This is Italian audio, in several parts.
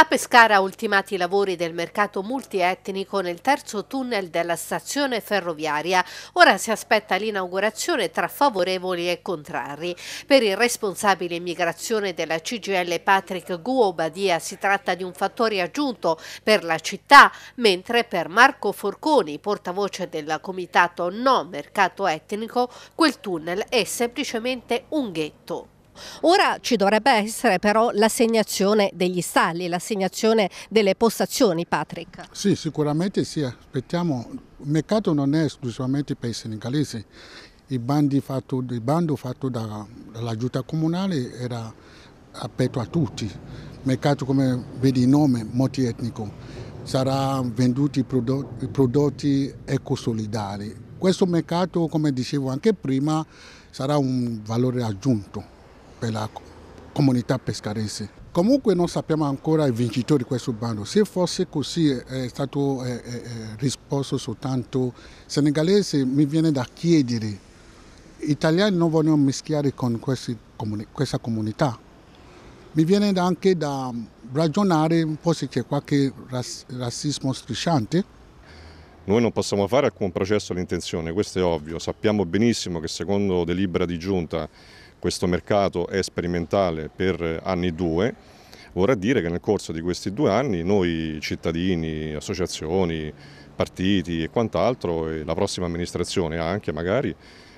A Pescara ultimati i lavori del mercato multietnico nel terzo tunnel della stazione ferroviaria. Ora si aspetta l'inaugurazione tra favorevoli e contrari. Per il responsabile immigrazione della CGL Patrick Guo Badia si tratta di un fattore aggiunto per la città, mentre per Marco Forconi, portavoce del comitato No Mercato Etnico, quel tunnel è semplicemente un ghetto. Ora ci dovrebbe essere però l'assegnazione degli stalli, l'assegnazione delle postazioni, Patrick. Sì, sicuramente sì, aspettiamo. Il mercato non è esclusivamente per i senegalesi, il, fatto, il bando fatto da, dalla giunta comunale era aperto a tutti. Il mercato, come vedi il nome, multietnico sarà venduti prodotti, prodotti ecosolidari. Questo mercato, come dicevo anche prima, sarà un valore aggiunto per la comunità pescarese. Comunque non sappiamo ancora i vincitori di questo bando, se fosse così è stato eh, eh, risposto soltanto senegalese, mi viene da chiedere, gli italiani non vogliono mischiare con questi, comuni, questa comunità, mi viene anche da ragionare un po' se c'è qualche razzismo strisciante. Noi non possiamo fare alcun processo all'intenzione, questo è ovvio, sappiamo benissimo che secondo delibera di giunta questo mercato è sperimentale per anni due, vorrà dire che nel corso di questi due anni noi cittadini, associazioni, partiti e quant'altro e la prossima amministrazione anche magari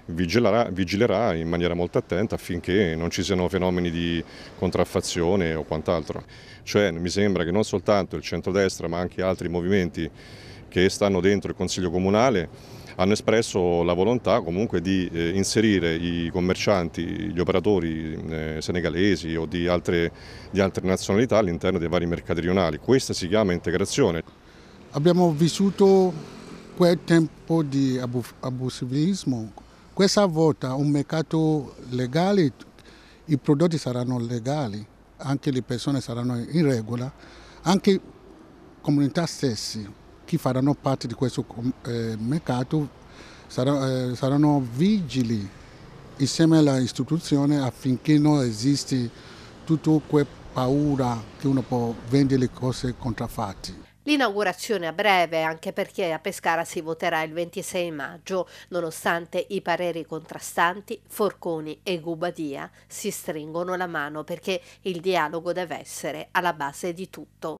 vigilerà, vigilerà in maniera molto attenta affinché non ci siano fenomeni di contraffazione o quant'altro. Cioè mi sembra che non soltanto il centrodestra ma anche altri movimenti che stanno dentro il Consiglio Comunale hanno espresso la volontà comunque di eh, inserire i commercianti, gli operatori eh, senegalesi o di altre, di altre nazionalità all'interno dei vari mercati rionali. Questa si chiama integrazione. Abbiamo vissuto quel tempo di abusivismo. Questa volta un mercato legale, i prodotti saranno legali, anche le persone saranno in regola, anche comunità stesse chi faranno parte di questo eh, mercato sarà, eh, saranno vigili insieme all'istituzione affinché non esista tutta quella paura che uno può vendere le cose contraffatte. L'inaugurazione a breve, anche perché a Pescara si voterà il 26 maggio, nonostante i pareri contrastanti, Forconi e Gubadia si stringono la mano perché il dialogo deve essere alla base di tutto.